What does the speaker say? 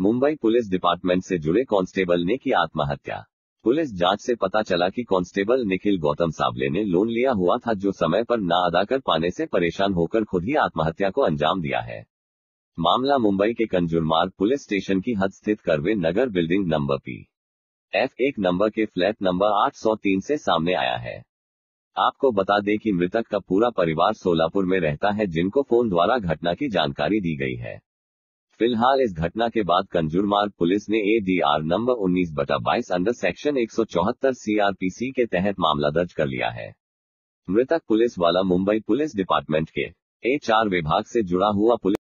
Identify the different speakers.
Speaker 1: Mumbai police department से जुड़े constable ने की आत्महत्या पुलिस जांच से पता चला कि कांस्टेबल निखिल गौतम साबले ने लोन लिया हुआ था जो समय पर न अदा कर पाने से परेशान होकर खुद ही आत्महत्या को अंजाम दिया है मामला मुंबई के कंजुरमार्ग पुलिस स्टेशन की हद स्थित Karve Nagar building number P F एक नंबर के फ्लैट नंबर 803 से सामने आया है आपको बता दें कि मृतक का पूरा परिवार सोलापुर में रहता है जिनको फोन द्वारा घटना की जानकारी दी गई है फिलहाल इस घटना के बाद मार्ग पुलिस ने ए डी आर नंबर उन्नीस बटा बाईस अंडर सेक्शन एक सौ चौहत्तर सीआरपीसी के तहत मामला दर्ज कर लिया है मृतक पुलिस वाला मुंबई पुलिस डिपार्टमेंट के ए चार विभाग से जुड़ा हुआ पुलिस